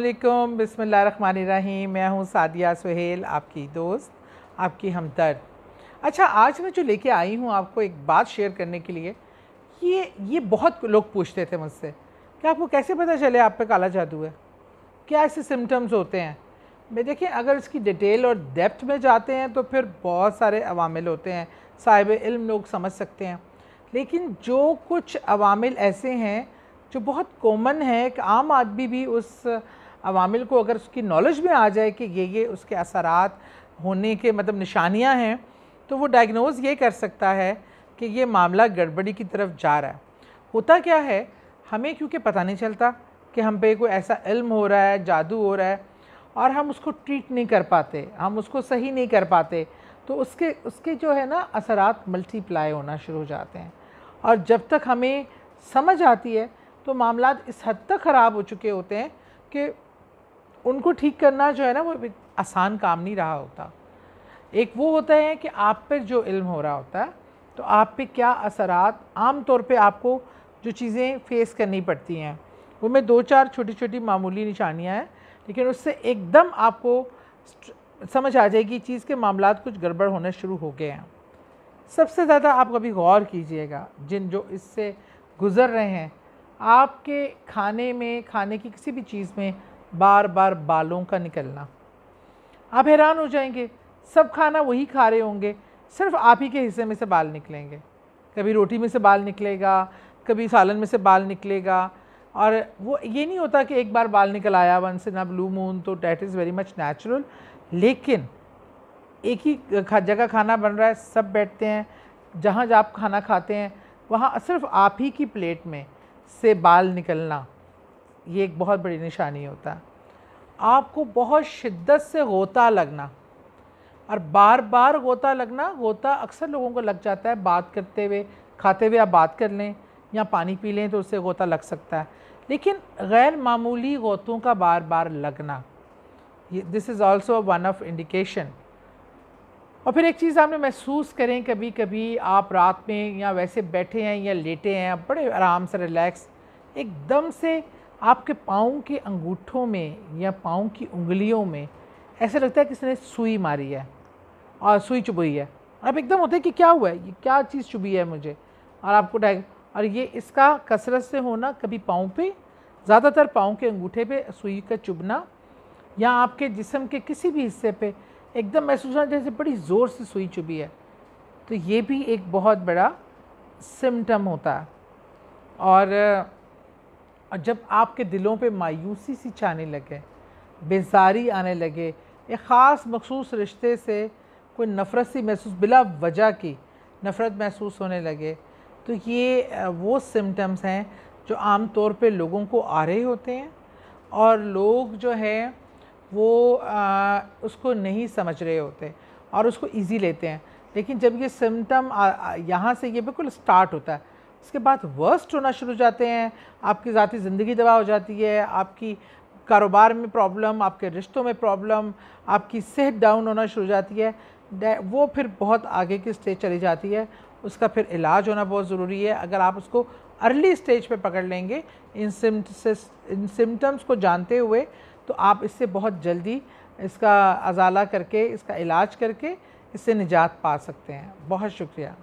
अल्लाम रही मैं हूँ सादिया सुहेल आपकी दोस्त आपकी हमदर्द अच्छा आज मैं जो लेके आई हूँ आपको एक बात शेयर करने के लिए ये ये बहुत लोग पूछते थे मुझसे कि आपको कैसे पता चले आप पे काला जादू है क्या ऐसे सिम्टम्स होते हैं मैं देखिए अगर इसकी डिटेल और डेप्थ में जाते हैं तो फिर बहुत सारे अवामिल होते हैं साहिब इल्म लोग समझ सकते हैं लेकिन जो कुछ अवामिल ऐसे हैं जो बहुत कॉमन है कि आम आदमी भी उस अवामिल को अगर उसकी नॉलेज में आ जाए कि ये ये उसके असरात होने के मतलब निशानियाँ हैं तो वो डायग्नोज ये कर सकता है कि ये मामला गड़बड़ी की तरफ जा रहा है होता क्या है हमें क्योंकि पता नहीं चलता कि हम पे कोई ऐसा इल्म हो रहा है जादू हो रहा है और हम उसको ट्रीट नहीं कर पाते हम उसको सही नहीं कर पाते तो उसके उसके जो है ना असरात मल्टीप्लाई होना शुरू हो जाते हैं और जब तक हमें समझ आती है तो मामला इस हद तक ख़राब हो चुके होते हैं कि उनको ठीक करना जो है ना वो आसान काम नहीं रहा होता एक वो होता है कि आप पर जो इल्म हो रहा होता है तो आप पे क्या असरात आम तौर पे आपको जो चीज़ें फेस करनी पड़ती हैं उनमें दो चार छोटी छोटी मामूली निशानियाँ हैं लेकिन उससे एकदम आपको समझ आ जाएगी चीज़ के मामला कुछ गड़बड़ होने शुरू हो गए हैं सबसे ज़्यादा आप कभी गौर कीजिएगा जिन जो इससे गुज़र रहे हैं आपके खाने में खाने की किसी भी चीज़ में बार बार बालों का निकलना आप हैरान हो जाएंगे सब खाना वही खा रहे होंगे सिर्फ आप ही के हिस्से में से बाल निकलेंगे कभी रोटी में से बाल निकलेगा कभी सालन में से बाल निकलेगा और वो ये नहीं होता कि एक बार बाल निकल आया वन से ना ब्लू मून तो that is very much natural लेकिन एक ही जगह खाना बन रहा है सब बैठते हैं जहाँ आप खाना खाते हैं वहाँ सिर्फ आप ही की प्लेट में से बाल निकलना ये एक बहुत बड़ी निशानी होता है आपको बहुत शिद्दत से गोता लगना और बार बार गोता लगना गोता अक्सर लोगों को लग जाता है बात करते हुए खाते हुए आप बात कर लें या पानी पी लें तो उससे गोता लग सकता है लेकिन गैर मामूली गोतों का बार बार लगना ये this is also one of indication और फिर एक चीज़ आपने महसूस करें कभी कभी आप रात में या वैसे बैठे हैं या लेटे हैं आप बड़े आराम से रिलैक्स एकदम से आपके पाँव के अंगूठों में या पाँव की उंगलियों में ऐसे लगता है किसी ने सुई मारी है और सुई चुभी है आप एकदम होते हैं कि क्या हुआ है ये क्या चीज़ चुभी है मुझे और आपको डाय और ये इसका कसरत से होना कभी पाँव पे ज़्यादातर पाँव के अंगूठे पे सुई का चुभना या आपके जिसम के किसी भी हिस्से पे एकदम महसूस होना जैसे बड़ी ज़ोर से सुई चुभी है तो ये भी एक बहुत बड़ा सिम्टम होता है और और जब आपके दिलों पे मायूसी सी छाने लगे बेजारी आने लगे एक ख़ास मखसूस रिश्ते से कोई नफ़रत सी महसूस बिला वजह की नफ़रत महसूस होने लगे तो ये वो सिम्टम्स हैं जो आम तौर पे लोगों को आ रहे होते हैं और लोग जो है वो आ, उसको नहीं समझ रहे होते और उसको इजी लेते हैं लेकिन जब ये सिम्टम यहाँ से ये बिल्कुल स्टार्ट होता है इसके बाद वर्स्ट होना शुरू हो जाते हैं आपकी ज़ाती ज़िंदगी दबा हो जाती है आपकी कारोबार में प्रॉब्लम आपके रिश्तों में प्रॉब्लम आपकी सेहत डाउन होना शुरू हो जाती है वो फिर बहुत आगे की स्टेज चली जाती है उसका फिर इलाज होना बहुत ज़रूरी है अगर आप उसको अर्ली स्टेज पे पकड़ लेंगे इन इन सिम्टम्स को जानते हुए तो आप इससे बहुत जल्दी इसका अजाला करके इसका इलाज करके इससे निजात पा सकते हैं बहुत शुक्रिया